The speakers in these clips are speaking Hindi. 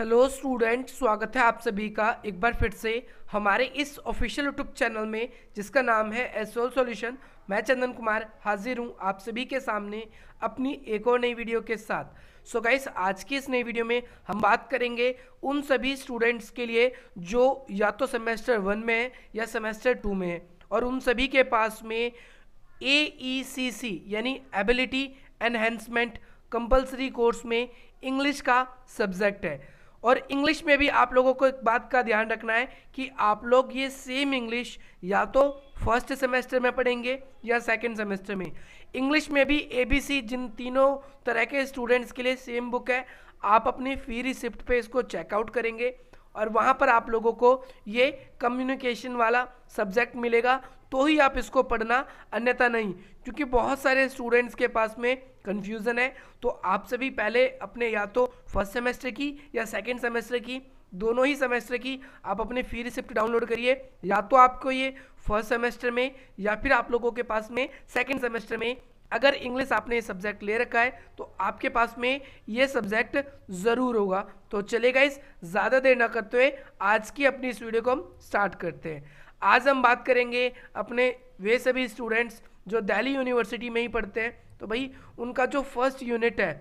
हेलो स्टूडेंट स्वागत है आप सभी का एक बार फिर से हमारे इस ऑफिशियल यूट्यूब चैनल में जिसका नाम है एसोल सोल्यूशन मैं चंदन कुमार हाजिर हूं आप सभी के सामने अपनी एक और नई वीडियो के साथ सो so गाइस आज की इस नई वीडियो में हम बात करेंगे उन सभी स्टूडेंट्स के लिए जो या तो सेमेस्टर वन में है या सेमेस्टर टू में है और उन सभी के पास में ए e यानी एबिलिटी एनहेंसमेंट कंपल्सरी कोर्स में इंग्लिश का सब्जेक्ट है और इंग्लिश में भी आप लोगों को एक बात का ध्यान रखना है कि आप लोग ये सेम इंग्लिश या तो फर्स्ट सेमेस्टर में पढ़ेंगे या सेकंड सेमेस्टर में इंग्लिश में भी एबीसी जिन तीनों तरह के स्टूडेंट्स के लिए सेम बुक है आप अपनी फी रिसिप्ट पे इसको चेकआउट करेंगे और वहाँ पर आप लोगों को ये कम्युनिकेशन वाला सब्जेक्ट मिलेगा तो ही आप इसको पढ़ना अन्यथा नहीं क्योंकि बहुत सारे स्टूडेंट्स के पास में कन्फ्यूज़न है तो आप सभी पहले अपने या तो फर्स्ट सेमेस्टर की या सेकेंड सेमेस्टर की दोनों ही सेमेस्टर की आप अपनी फी रिसिप्ट डाउनलोड करिए या तो आपको ये फर्स्ट सेमेस्टर में या फिर आप लोगों के पास में सेकेंड सेमेस्टर में अगर इंग्लिश आपने ये सब्जेक्ट ले रखा है तो आपके पास में ये सब्जेक्ट ज़रूर होगा तो चलेगा इस ज़्यादा देर ना करते हुए आज की अपनी इस वीडियो को हम स्टार्ट करते हैं आज हम बात करेंगे अपने वे सभी स्टूडेंट्स जो दिल्ली यूनिवर्सिटी में ही पढ़ते हैं तो भाई उनका जो फर्स्ट यूनिट है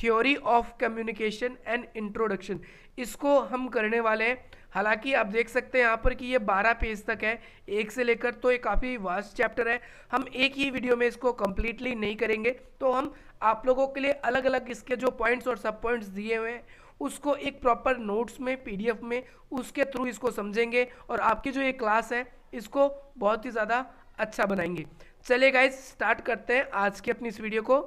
theory of communication and introduction इसको हम करने वाले हैं हालांकि आप देख सकते हैं यहाँ पर कि ये 12 पेज तक है एक से लेकर तो ये काफ़ी वास्ट चैप्टर है हम एक ही वीडियो में इसको कम्प्लीटली नहीं करेंगे तो हम आप लोगों के लिए अलग अलग इसके जो पॉइंट्स और सब पॉइंट्स दिए हुए हैं उसको एक प्रॉपर नोट्स में पी में उसके थ्रू इसको समझेंगे और आपकी जो ये क्लास है इसको बहुत ही ज़्यादा अच्छा बनाएंगे चलिए गाइज स्टार्ट करते हैं आज की अपनी इस वीडियो को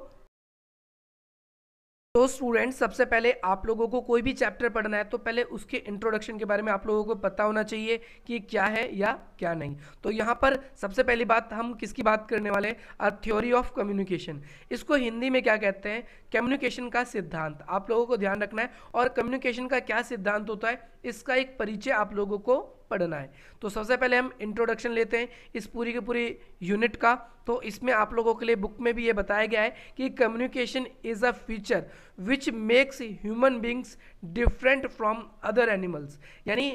तो स्टूडेंट सबसे पहले आप लोगों को कोई भी चैप्टर पढ़ना है तो पहले उसके इंट्रोडक्शन के बारे में आप लोगों को पता होना चाहिए कि क्या है या क्या नहीं तो यहाँ पर सबसे पहली बात हम किसकी बात करने वाले हैं थ्योरी ऑफ कम्युनिकेशन इसको हिंदी में क्या कहते हैं कम्युनिकेशन का सिद्धांत आप लोगों को ध्यान रखना है और कम्युनिकेशन का क्या सिद्धांत होता है इसका एक परिचय आप लोगों को पढ़ना है तो सबसे पहले हम इंट्रोडक्शन लेते हैं इस पूरी की पूरी यूनिट का तो इसमें आप लोगों के लिए बुक में भी ये बताया गया है कि communication is a feature which makes human beings different from other animals यानी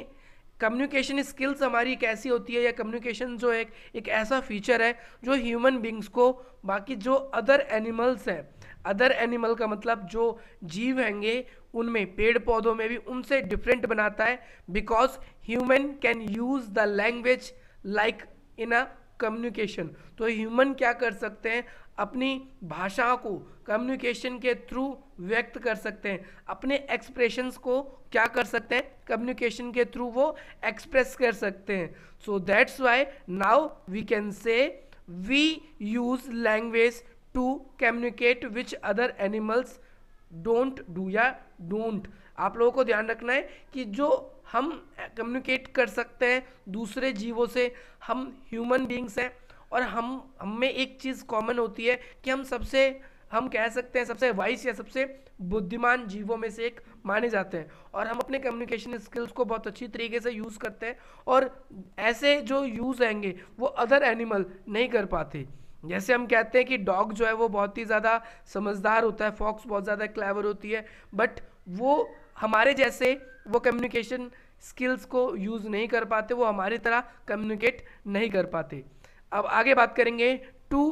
कम्युनिकेशन स्किल्स हमारी एक ऐसी होती है या कम्युनिकेशन जो एक एक ऐसा फीचर है जो ह्यूमन बींग्स को बाकी जो अदर एनिमल्स हैं अदर एनिमल का मतलब जो जीव हैंगे उनमें पेड़ पौधों में भी उनसे डिफरेंट बनाता है because human can use the language like in a communication तो ह्यूमन क्या कर सकते हैं अपनी भाषा को कम्युनिकेशन के थ्रू व्यक्त कर सकते हैं अपने एक्सप्रेशंस को क्या कर सकते हैं कम्युनिकेशन के थ्रू वो एक्सप्रेस कर सकते हैं so that's why now we can say we use language to communicate which other animals don't do या डोंट आप लोगों को ध्यान रखना है कि जो हम कम्युनिकेट कर सकते हैं दूसरे जीवों से हम ह्यूमन बींग्स हैं और हम हम में एक चीज़ कॉमन होती है कि हम सबसे हम कह सकते हैं सबसे वाइस या सबसे बुद्धिमान जीवों में से एक माने जाते हैं और हम अपने कम्युनिकेशन स्किल्स को बहुत अच्छी तरीके से यूज़ करते हैं और ऐसे जो यूज़ आएंगे वो अदर एनिमल नहीं कर पाते जैसे हम कहते हैं कि डॉग जो है वो बहुत ही ज़्यादा समझदार होता है फॉक्स बहुत ज़्यादा क्लेवर होती है बट वो हमारे जैसे वो कम्युनिकेशन स्किल्स को यूज़ नहीं कर पाते वो हमारी तरह कम्युनिकेट नहीं कर पाते अब आगे बात करेंगे to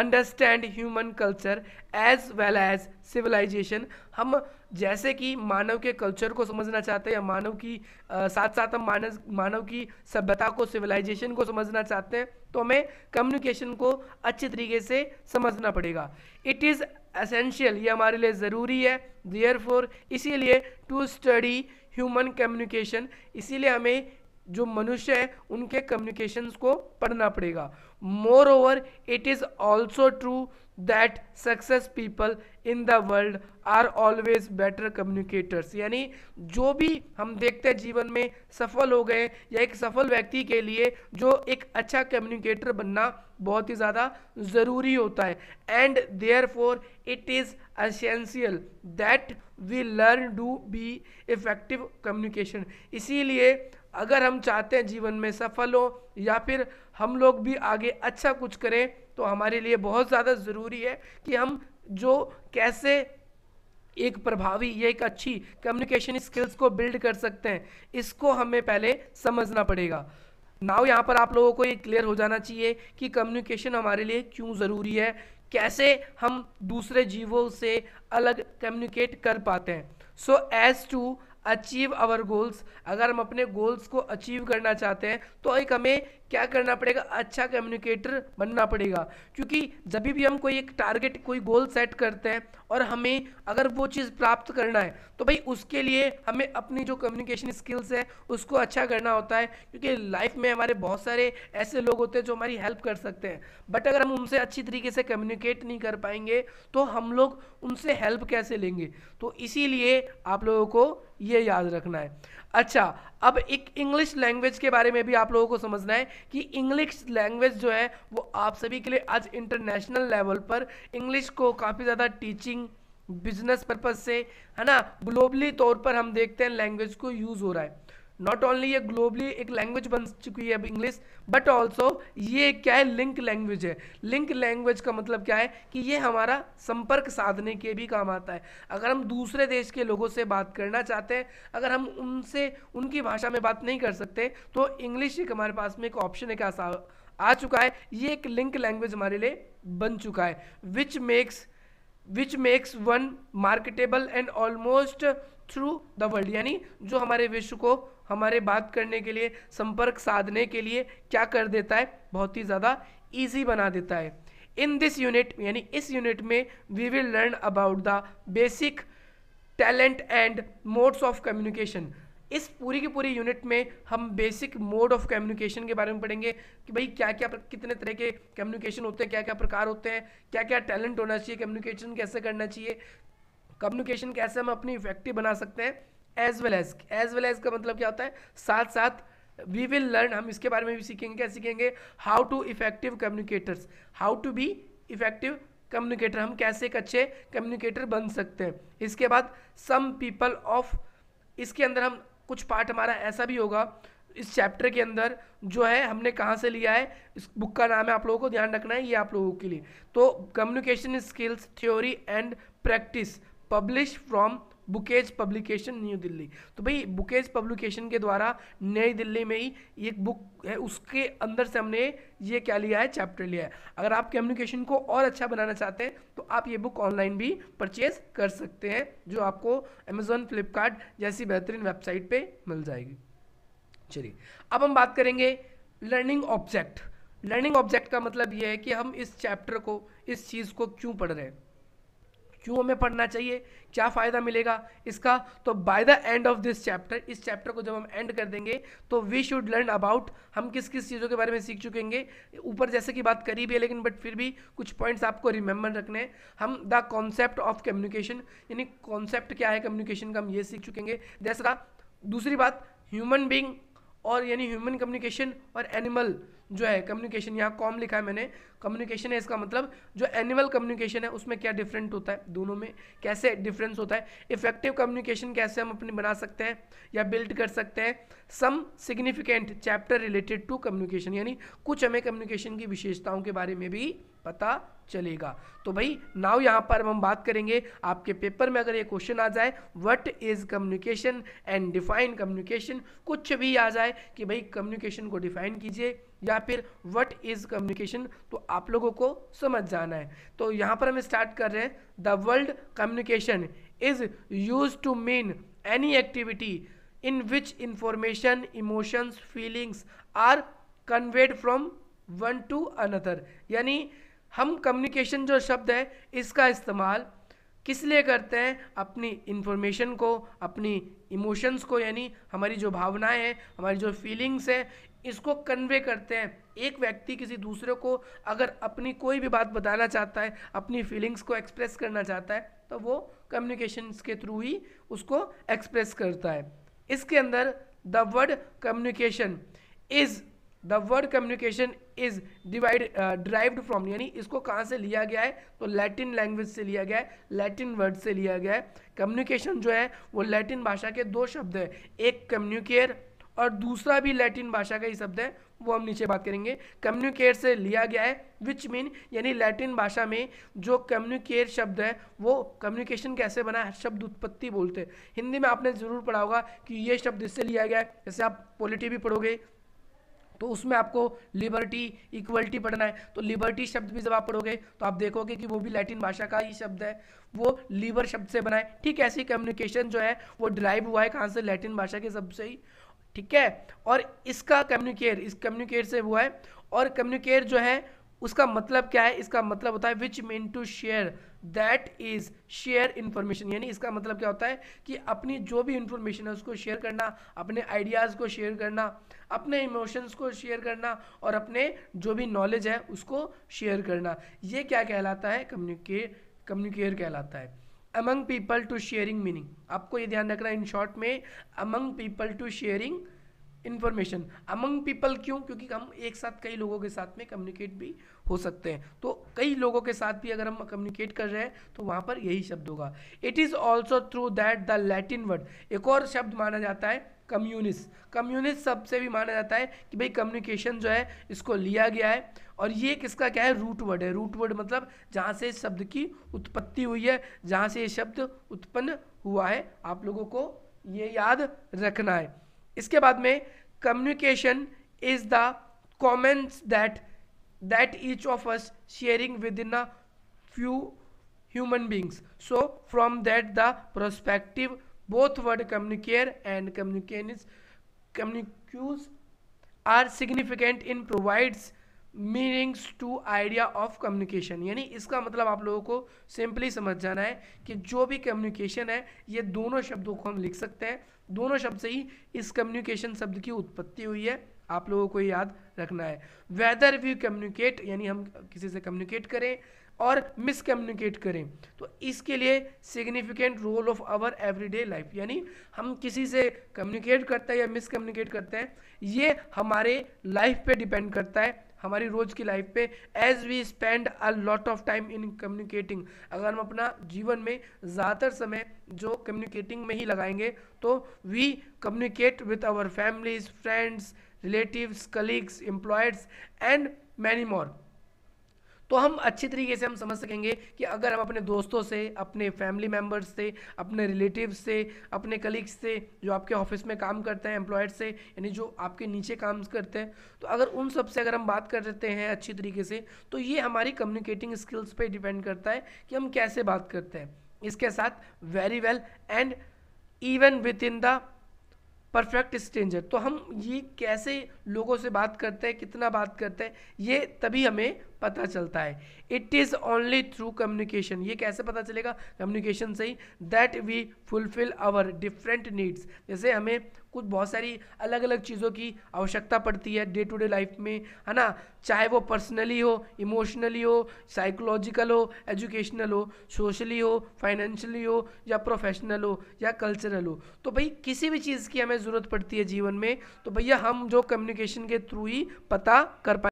understand human culture as well as civilisation हम जैसे कि मानव के कल्चर को समझना चाहते हैं मानव की आ, साथ साथ हम मानव मानव की सभ्यता को सिविलाइजेशन को समझना चाहते हैं तो हमें कम्युनिकेशन को अच्छे तरीके से समझना पड़ेगा इट इज़ असेंशियल ये हमारे लिए ज़रूरी है देयर फोर इसीलिए टू स्टडी ह्यूमन कम्युनिकेशन इसीलिए हमें जो मनुष्य है उनके कम्युनिकेशंस को पढ़ना पड़ेगा moreover it is also true that success people in the world are always better communicators यानी जो भी हम देखते हैं जीवन में सफल हो गए या एक सफल व्यक्ति के लिए जो एक अच्छा कम्युनिकेटर बनना बहुत ही ज़्यादा ज़रूरी होता है and therefore it is essential that we learn do be effective communication इसीलिए अगर हम चाहते हैं जीवन में सफल हो या फिर हम लोग भी आगे अच्छा कुछ करें तो हमारे लिए बहुत ज़्यादा ज़रूरी है कि हम जो कैसे एक प्रभावी या एक अच्छी कम्युनिकेशन स्किल्स को बिल्ड कर सकते हैं इसको हमें पहले समझना पड़ेगा नाव यहाँ पर आप लोगों को ये क्लियर हो जाना चाहिए कि कम्युनिकेशन हमारे लिए क्यों ज़रूरी है कैसे हम दूसरे जीवों से अलग कम्युनिकेट कर पाते हैं so as to achieve our goals अगर हम अपने गोल्स को अचीव करना चाहते हैं तो एक हमें क्या करना पड़ेगा अच्छा कम्युनिकेटर बनना पड़ेगा क्योंकि जब भी हम कोई एक टारगेट कोई गोल सेट करते हैं और हमें अगर वो चीज़ प्राप्त करना है तो भाई उसके लिए हमें अपनी जो कम्युनिकेशन स्किल्स है उसको अच्छा करना होता है क्योंकि लाइफ में हमारे बहुत सारे ऐसे लोग होते हैं जो हमारी हेल्प कर सकते हैं बट अगर हम उनसे अच्छी तरीके से कम्युनिकेट नहीं कर पाएंगे तो हम लोग उनसे हेल्प कैसे लेंगे तो इसीलिए आप लोगों को ये याद रखना है अच्छा अब एक इंग्लिश लैंग्वेज के बारे में भी आप लोगों को समझना है कि इंग्लिश लैंग्वेज जो है वो आप सभी के लिए आज इंटरनेशनल लेवल पर इंग्लिश को काफ़ी ज़्यादा टीचिंग बिजनेस पर्पज़ से है ना ग्लोबली तौर पर हम देखते हैं लैंग्वेज को यूज़ हो रहा है नॉट ओनली ये ग्लोबली एक लैंग्वेज बन चुकी है अब इंग्लिश बट ऑल्सो ये क्या है लिंक लैंग्वेज है लिंक लैंग्वेज का मतलब क्या है कि ये हमारा संपर्क साधने के भी काम आता है अगर हम दूसरे देश के लोगों से बात करना चाहते हैं अगर हम उनसे उनकी भाषा में बात नहीं कर सकते तो इंग्लिश एक हमारे पास में एक ऑप्शन है क्या आ चुका है ये एक लिंक लैंग्वेज हमारे लिए बन चुका है which makes which makes one marketable and almost through the world यानी जो हमारे विश्व को हमारे बात करने के लिए संपर्क साधने के लिए क्या कर देता है बहुत ही ज़्यादा ईजी बना देता है इन दिस यूनिट यानी इस यूनिट में we will learn about the basic talent and modes of communication इस पूरी की पूरी यूनिट में हम बेसिक मोड ऑफ कम्युनिकेशन के बारे में पढ़ेंगे कि भाई क्या क्या कितने तरह के कम्युनिकेशन होते हैं क्या क्या प्रकार होते हैं क्या क्या टैलेंट होना चाहिए कम्युनिकेशन कैसे करना चाहिए कम्युनिकेशन कैसे हम अपनी इफेक्टिव बना सकते हैं as well as as well as का मतलब क्या होता है साथ साथ वी विल लर्न हम इसके बारे में भी सीखेंगे क्या सीखेंगे how to effective communicators how to be effective communicator हम कैसे एक अच्छे कम्युनिकेटर बन सकते हैं इसके बाद सम पीपल ऑफ इसके अंदर हम कुछ पार्ट हमारा ऐसा भी होगा इस चैप्टर के अंदर जो है हमने कहाँ से लिया है इस बुक का नाम है आप लोगों को ध्यान रखना है ये आप लोगों के लिए तो communication skills theory and practice publish from Bookage publication New Delhi तो भाई बुकेज पब्लिकेशन के द्वारा नई दिल्ली में ही एक बुक है उसके अंदर से हमने ये क्या लिया है चैप्टर लिया है अगर आप कम्युनिकेशन को और अच्छा बनाना चाहते हैं तो आप ये बुक ऑनलाइन भी परचेज कर सकते हैं जो आपको अमेजोन फ्लिपकार्ट जैसी बेहतरीन वेबसाइट पर मिल जाएगी चलिए अब हम बात करेंगे लर्निंग ऑब्जेक्ट लर्निंग ऑब्जेक्ट का मतलब ये है कि हम इस चैप्टर को इस चीज़ को क्यों पढ़ रहे हैं क्यों हमें पढ़ना चाहिए क्या फ़ायदा मिलेगा इसका तो by the end of this chapter इस चैप्टर को जब हम एंड कर देंगे तो वी शुड लर्न अबाउट हम किस किस चीज़ों के बारे में सीख चुकेंगे ऊपर जैसे कि बात करी भी है लेकिन बट फिर भी कुछ पॉइंट्स आपको रिमेंबर रखने हैं हम द कॉन्सेप्ट ऑफ कम्युनिकेशन यानी कॉन्सेप्ट क्या है कम्युनिकेशन का हम ये सीख चुकेंगे दूसरा दूसरी बात ह्यूमन बींग और यानी ह्यूमन कम्युनिकेशन और एनिमल जो है कम्युनिकेशन यहाँ कॉम लिखा है मैंने कम्युनिकेशन है इसका मतलब जो एनिमल कम्युनिकेशन है उसमें क्या डिफरेंट होता है दोनों में कैसे डिफरेंस होता है इफेक्टिव कम्युनिकेशन कैसे हम अपनी बना सकते हैं या बिल्ड कर सकते हैं some significant chapter related to communication यानी कुछ हमें कम्युनिकेशन की विशेषताओं के बारे में भी पता चलेगा तो भाई नाव यहाँ पर हम बात करेंगे आपके पेपर में अगर ये क्वेश्चन आ जाए what is communication and define communication कुछ भी आ जाए कि भाई कम्युनिकेशन को डिफाइन कीजिए या फिर व्हाट इज कम्युनिकेशन तो आप लोगों को समझ जाना है तो यहाँ पर हम स्टार्ट कर रहे हैं the world communication is use to mean any activity in which information emotions feelings are conveyed from one to another यानी हम कम्युनिकेशन जो शब्द है इसका इस्तेमाल किस लिए करते हैं अपनी इन्फॉर्मेशन को अपनी इमोशंस को यानी हमारी जो भावनाएं हैं हमारी जो फीलिंग्स हैं इसको कन्वे करते हैं एक व्यक्ति किसी दूसरे को अगर अपनी कोई भी बात बताना चाहता है अपनी फीलिंग्स को एक्सप्रेस करना चाहता है तो वो कम्युनिकेशंस के थ्रू ही उसको एक्सप्रेस करता है इसके अंदर the word communication is the word communication is divide derived from यानी इसको कहाँ से लिया गया है तो लैटिन लैंग्वेज से लिया गया है लैटिन वर्ड से लिया गया है कम्युनिकेशन जो है वो लैटिन भाषा के दो शब्द हैं एक कम्युनिकेयर और दूसरा भी लैटिन भाषा का ही शब्द है वो हम नीचे बात करेंगे कम्युनिकेट से लिया गया है विच मीन यानी लैटिन भाषा में जो कम्युनिकेट शब्द है वो कम्युनिकेशन कैसे बना है शब्द उत्पत्ति बोलते हैं हिंदी में आपने ज़रूर पढ़ा होगा कि ये शब्द इससे लिया गया है जैसे आप पॉलिटी भी पढ़ोगे तो उसमें आपको लिबर्टी इक्वलिटी पढ़ना है तो लिबर्टी शब्द भी जब आप पढ़ोगे तो आप देखोगे कि वो भी लैटिन भाषा का ही शब्द है वो लीवर शब्द से बना है ठीक ऐसी कम्युनिकेशन जो है वो ड्राइव हुआ है कहाँ से लैटिन भाषा के शब्द से ही ठीक है और इसका कम्युनिकेट इस कम्युनिकेट से हुआ है और कम्युनिकेट जो है उसका मतलब क्या है इसका मतलब होता है which mean to share that is share information यानी इसका मतलब क्या होता है कि अपनी जो भी इन्फॉर्मेशन है उसको शेयर करना अपने आइडियाज़ को शेयर करना अपने इमोशंस को शेयर करना और अपने जो भी नॉलेज है उसको शेयर करना ये क्या कहलाता है कम्युनिकेट कम्युनिकेट कहलाता है among people to sharing meaning आपको ये ध्यान रखना है इन शॉर्ट में among people to sharing information among people क्यों क्योंकि हम एक साथ कई लोगों के साथ में कम्युनिकेट भी हो सकते हैं तो कई लोगों के साथ भी अगर हम कम्युनिकेट कर रहे हैं तो वहाँ पर यही शब्द होगा it is also through that the Latin word एक और शब्द माना जाता है कम्युनिस्ट कम्युनिस्ट सबसे भी माना जाता है कि भाई कम्युनिकेशन जो है इसको लिया गया है और ये किसका क्या है रूट वर्ड है रूट वर्ड मतलब जहाँ से इस शब्द की उत्पत्ति हुई है जहाँ से ये शब्द उत्पन्न हुआ है आप लोगों को ये याद रखना है इसके बाद में communication is the comments that that each of us sharing with in a few human beings so from that the prospective both word communicare and communican communiques are significant in provides meanings to idea of communication यानी इसका मतलब आप लोगों को सिंपली समझ जाना है कि जो भी कम्युनिकेशन है ये दोनों शब्दों को हम लिख सकते हैं दोनों शब्द से ही इस कम्युनिकेशन शब्द की उत्पत्ति हुई है आप लोगों को याद रखना है वेदर वी कम्युनिकेट यानी हम किसी से कम्युनिकेट करें और मिसकम्युनिकेट करें तो इसके लिए significant role of our everyday life यानी हम किसी से कम्युनिकेट करते हैं या मिसकम्युनिकेट करते हैं ये हमारे लाइफ पे डिपेंड करता है हमारी रोज़ की लाइफ पे as we spend a lot of time in communicating अगर हम अपना जीवन में ज़्यादातर समय जो कम्युनिकेटिंग में ही लगाएंगे तो we communicate with our families friends relatives colleagues employees and many more तो हम अच्छी तरीके से हम समझ सकेंगे कि अगर हम अपने दोस्तों से अपने फैमिली मेम्बर्स से अपने रिलेटिव से अपने कलीग्स से जो आपके ऑफिस में काम करते हैं एम्प्लॉयड से यानी जो आपके नीचे काम करते हैं तो अगर उन सब से अगर हम बात कर देते हैं अच्छी तरीके से तो ये हमारी कम्युनिकेटिंग स्किल्स पर डिपेंड करता है कि हम कैसे बात करते हैं इसके साथ very well and even with in the perfect stranger तो हम ये कैसे लोगों से बात करते हैं कितना बात करते हैं ये तभी हमें पता चलता है it is only through communication ये कैसे पता चलेगा कम्युनिकेशन से ही that we fulfil our different needs जैसे हमें कुछ बहुत सारी अलग अलग चीज़ों की आवश्यकता पड़ती है डे टू डे लाइफ में है ना चाहे वो पर्सनली हो इमोशनली हो साइकोलॉजिकल हो एजुकेशनल हो सोशली हो फाइनेंशियली हो या प्रोफेशनल हो या कल्चरल हो तो भाई किसी भी चीज़ की हमें ज़रूरत पड़ती है जीवन में तो भैया हम जो कम्युनिकेशन के थ्रू ही पता कर पाए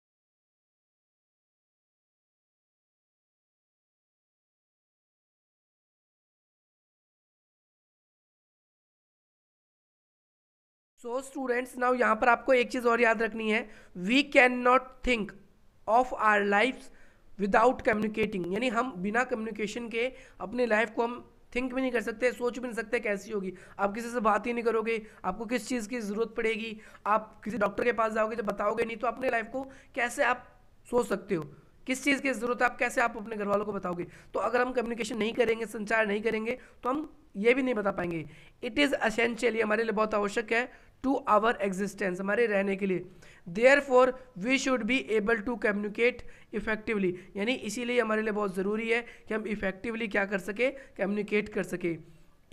सो स्टूडेंट्स नाउ यहाँ पर आपको एक चीज़ और याद रखनी है we can not think of our life without communicating यानी हम बिना कम्युनिकेशन के अपनी लाइफ को हम थिंक भी नहीं कर सकते सोच भी नहीं सकते कैसी होगी आप किसी से बात ही नहीं करोगे आपको किस चीज़ की ज़रूरत पड़ेगी आप किसी डॉक्टर के पास जाओगे तो बताओगे नहीं तो अपने लाइफ को कैसे आप सोच सकते हो किस चीज़ की ज़रूरत है आप कैसे आप अपने घर वालों को बताओगे तो अगर हम कम्युनिकेशन नहीं करेंगे संचार नहीं करेंगे तो हम ये भी नहीं बता पाएंगे इट इज़ असेंशियल हमारे लिए बहुत आवश्यक है टू आवर एग्जिस्टेंस हमारे रहने के लिए therefore we should be able to communicate effectively यानी इसीलिए हमारे लिए बहुत ज़रूरी है कि हम इफेक्टिवली क्या कर सके कम्युनिकेट कर सके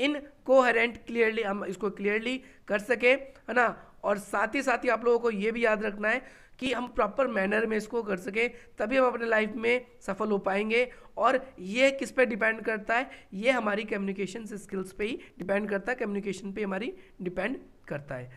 इन कोहरेंट क्लियरली हम इसको क्लियरली कर सके है ना और साथ ही साथ ही आप लोगों को ये भी याद रखना है कि हम प्रॉपर मैनर में इसको कर सकें तभी हम अपने लाइफ में सफल हो पाएंगे और ये किस पे डिपेंड करता है ये हमारी कम्युनिकेशन स्किल्स पे ही डिपेंड करता है कम्युनिकेशन पे हमारी डिपेंड करता है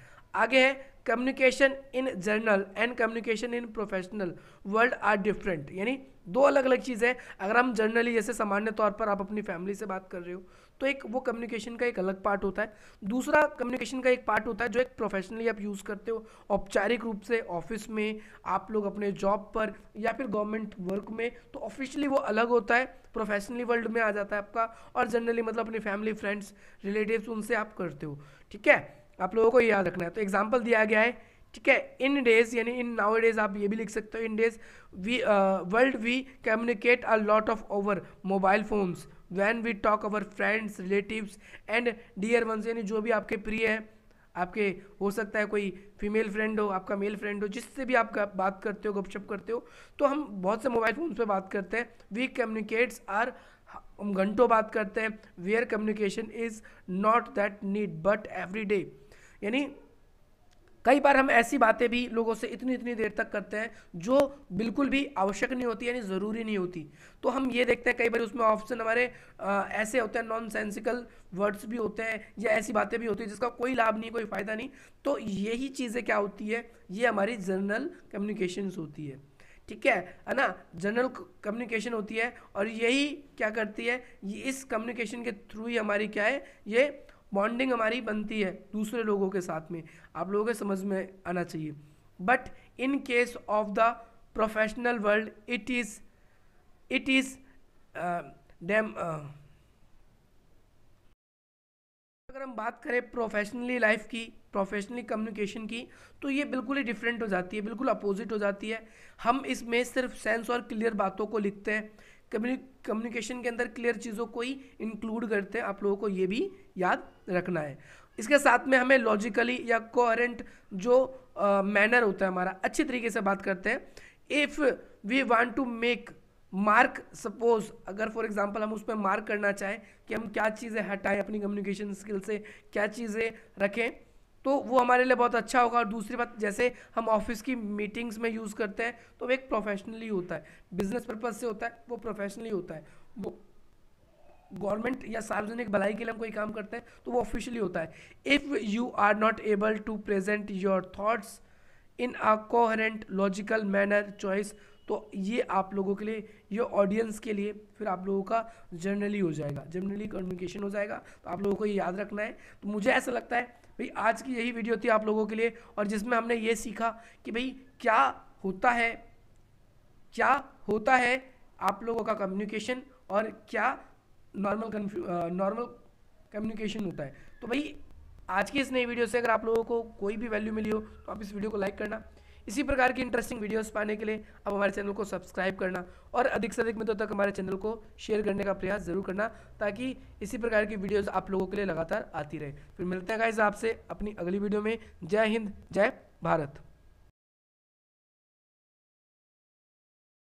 आगे है communication in general and communication in professional world are different यानी दो अलग अलग चीज़ें अगर हम जर्नली जैसे सामान्य तौर पर आप अपनी फैमिली से बात कर रहे हो तो एक वो कम्युनिकेशन का एक अलग पार्ट होता है दूसरा कम्युनिकेशन का एक पार्ट होता है जो एक प्रोफेशनली आप यूज़ करते हो औपचारिक रूप से ऑफिस में आप लोग अपने जॉब पर या फिर गवर्नमेंट वर्क में तो ऑफिशियली वो अलग होता है प्रोफेशनली वर्ल्ड में आ जाता है आपका और जनरली मतलब अपनी फैमिली फ्रेंड्स रिलेटिव्स उनसे आप करते हो ठीक है आप लोगों को याद रखना है तो एग्जाम्पल दिया गया है ठीक है इन डेज यानी इन नाउ डेज आप ये भी लिख सकते हो in days we world we communicate a lot of over mobile phones when we talk our friends relatives and dear ones यानी जो भी आपके प्रिय है आपके हो सकता है कोई फीमेल फ्रेंड हो आपका मेल फ्रेंड हो जिससे भी आप बात करते हो गपशप करते हो तो हम बहुत से मोबाइल फ़ोन पे बात करते हैं वी कम्युनिकेट्स आर हम घंटों बात करते हैं where communication is not that need but every day यानी कई बार हम ऐसी बातें भी लोगों से इतनी इतनी देर तक करते हैं जो बिल्कुल भी आवश्यक नहीं होती यानी ज़रूरी नहीं होती तो हम ये देखते हैं कई बार उसमें ऑप्शन हमारे आ, ऐसे होते हैं नॉन सेंसिकल वर्ड्स भी होते हैं या ऐसी बातें भी होती हैं जिसका कोई लाभ नहीं कोई फ़ायदा नहीं तो यही चीज़ें क्या होती है ये हमारी जनरल कम्युनिकेशन होती है ठीक है है ना जनरल कम्युनिकेशन होती है और यही क्या करती है ये इस कम्युनिकेशन के थ्रू ही हमारी क्या है ये बॉन्डिंग हमारी बनती है दूसरे लोगों के साथ में आप लोगों के समझ में आना चाहिए but in case of the professional world it is it is damn अगर हम बात करें प्रोफेशनली लाइफ की प्रोफेशनली कम्युनिकेशन की तो ये बिल्कुल ही डिफरेंट हो जाती है बिल्कुल अपोजिट हो जाती है हम इसमें सिर्फ सेंस और क्लियर बातों को लिखते हैं कम्युनिकेशन के अंदर क्लियर चीज़ों को ही इंक्लूड करते हैं आप लोगों को ये भी याद रखना है इसके साथ में हमें लॉजिकली या कोरेंट जो मैनर uh, होता है हमारा अच्छे तरीके से बात करते हैं if we want to make mark suppose अगर फॉर एग्जांपल हम उस पर मार्क करना चाहें कि हम क्या चीज़ें हटाएं अपनी कम्युनिकेशन स्किल से क्या चीज़ें रखें तो वो हमारे लिए बहुत अच्छा होगा और दूसरी बात जैसे हम ऑफिस की मीटिंग्स में यूज़ करते हैं तो वो एक प्रोफेशनली होता है बिजनेस पर्पज़ से होता है वो प्रोफेशनली होता है वो गवर्नमेंट या सार्वजनिक भलाई के लिए हम कोई काम करते हैं तो वो ऑफिशियली होता है if you are not able to present your thoughts in a coherent logical manner choice तो ये आप लोगों के लिए ये ऑडियंस के लिए फिर आप लोगों का जनरली हो जाएगा जनरली कम्युनिकेशन हो जाएगा तो आप लोगों को ये याद रखना है तो मुझे ऐसा लगता है भाई आज की यही वीडियो थी आप लोगों के लिए और जिसमें हमने ये सीखा कि भाई क्या होता है क्या होता है आप लोगों का कम्युनिकेशन और क्या नॉर्मल नॉर्मल कम्युनिकेशन होता है तो भाई आज की इस नई वीडियो से अगर आप लोगों को कोई भी वैल्यू मिली हो तो आप इस वीडियो को लाइक करना इसी प्रकार की इंटरेस्टिंग वीडियोस पाने के लिए आप हमारे चैनल को सब्सक्राइब करना और अधिक से अधिक मित्रों तक हमारे चैनल को शेयर करने का प्रयास जरूर करना ताकि इसी प्रकार की वीडियोस आप लोगों के लिए लगातार आती रहे फिर मिलते हैं गाइज आपसे अपनी अगली वीडियो में जय हिंद जय भारत